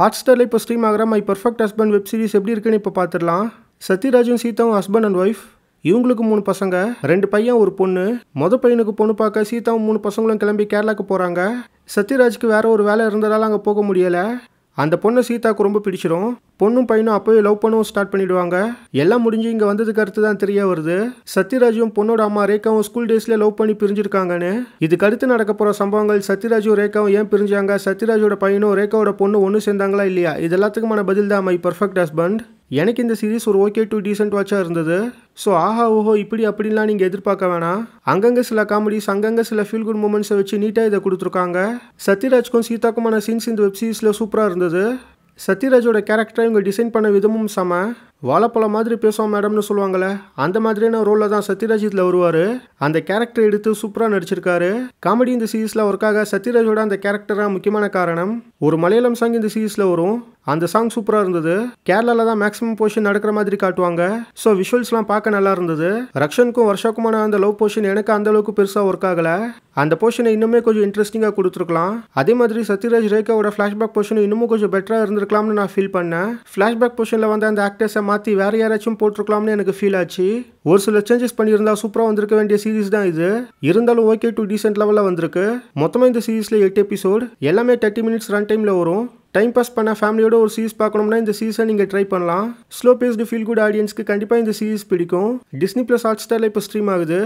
ஹாட்ஸ்டாரில் இப்போ ஸ்ட்ரீம் ஆகிற my perfect husband web series எப்படி இருக்குன்னு இப்போ பார்த்துடலாம் சத்யராஜும் சீதாவும் ஹஸ்பண்ட் அண்ட் ஒய்ஃப் இவங்களுக்கு மூணு பசங்க ரெண்டு பையன் ஒரு பொண்ணு மொத பையனுக்கு பொண்ணு பார்க்க சீதாவும் மூணு பசங்களும் கிளம்பி கேரளாவுக்கு போகிறாங்க சத்யராஜுக்கு வேற ஒரு வேலை இருந்ததால் அங்கே போக முடியலை அந்த பொண்ணை சீதாவுக்கு ரொம்ப பிடிச்சிடும் பொண்ணும் பையனும் அப்போயே லவ் பண்ணவும் ஸ்டார்ட் பண்ணிடுவாங்க எல்லாம் முடிஞ்சு இங்கே வந்ததுக்கு அடுத்து தான் தெரிய வருது சத்யராஜும் பொண்ணோட அம்மா ரேகாவும் ஸ்கூல் டேஸ்ல லவ் பண்ணி பிரிஞ்சிருக்காங்கன்னு இதுக்கு அடுத்து நடக்க போகிற சம்பவங்கள் சத்யராஜும் ரேகாவும் ஏன் பிரிஞ்சாங்க சத்யராஜோட பையனும் ரேகாவோட பொண்ணு ஒன்று சேர்ந்தாங்களா இல்லையா இது எல்லாத்துக்குமான பதில் தான் மை பர்ஃபெக்ட் ஹஸ்பண்ட் எனக்கு இந்த சீரீஸ் ஒரு ஓகே டு டீசென்ட் வாட்சாக இருந்தது ஸோ ஆஹா ஓஹோ இப்படி அப்படின்லாம் நீங்கள் எதிர்பார்க்க வேணாம் அங்கங்கே சில காமெடிஸ் அங்கங்கே சில ஃபீல் குட் மூமெண்ட்ஸை வச்சு நீட்டாக இதை கொடுத்துருக்காங்க சத்யராஜ்க்கும் சீதாக்குமான சீன்ஸ் இந்த வெப் வெப்சீரிஸில் சூப்பராக இருந்தது சத்யராஜோட கேரக்டரை இவங்க டிசைன் பண்ண விதமும் செம வாழைப்பழம் மாதிரி பேசுவோம் மேடம்னு சொல்லுவாங்களே அந்த மாதிரியான ரோலில் தான் சத்யராஜ் இதில் வருவார் அந்த கேரக்டர் எடுத்து சூப்பராக நடிச்சிருக்காரு காமெடி இந்த சீரீஸில் ஒர்க்காக சத்யராஜோட அந்த கேரக்டராக முக்கியமான காரணம் ஒரு மலையாளம் சாங் இந்த சீரீஸில் வரும் அந்த சாங் சூப்பராக இருந்தது கேரளாவில் தான் மேக்ஸிமம் போர்ஷன் நடக்கிற மாதிரி காட்டுவாங்க ஸோ விஷுவல்ஸ்லாம் பார்க்க நல்லா இருந்தது ரக்ஷனுக்கும் வருஷாக்குமான அந்த லவ் போர்ஷன் எனக்கு அந்த அளவுக்கு பெருசாக ஒர்க் ஆகலை அந்த போர்ஷனை இன்னுமே கொஞ்சம் இன்ட்ரெஸ்டிங்காக கொடுத்துருக்கலாம் அதே மாதிரி சத்யராஜ் ரேகாவோட ஃப்ளாஷ்பேக் போர்ஷன் இன்னமும் கொஞ்சம் பெட்டராக இருந்திருக்கலாம்னு நான் ஃபீல் பண்ணேன் ஃப்ளாஷ்பேக் போர்ஷனில் வந்து அந்த ஆக்டர்ஸை மாற்றி வேறு யாராச்சும் போட்டிருக்கலாம்னு எனக்கு ஃபீல் ஆச்சு ஒரு சில சேஞ்சஸ் பண்ணியிருந்தா சூப்பராக வந்திருக்க வேண்டிய சீரிஸ் தான் இது இருந்தாலும் ஓகே டு டீசென்ட் லெவலில் வந்திருக்கு மொத்தமாக இந்த சீரீஸில் எட்டு எபிசோட் எல்லாமே தேர்ட்டி மினிட்ஸ் ரன் டைமில் வரும் டைம் பாஸ் பண்ண ஃபேமிலியோட ஒரு சீரிஸ் பார்க்கணும்னா இந்த சீரிஸை நீங்கள் ட்ரை பண்ணலாம் ஸ்லோ பேஸ்டு ஃபீல் குட் ஆடியன்ஸ்க்கு கண்டிப்பாக இந்த சீரிஸ் பிடிக்கும் டிஸ்னி ப்ளஸ் ஹாட் ஸ்டாரில் இப்போ ஸ்ட்ரீம் ஆகுது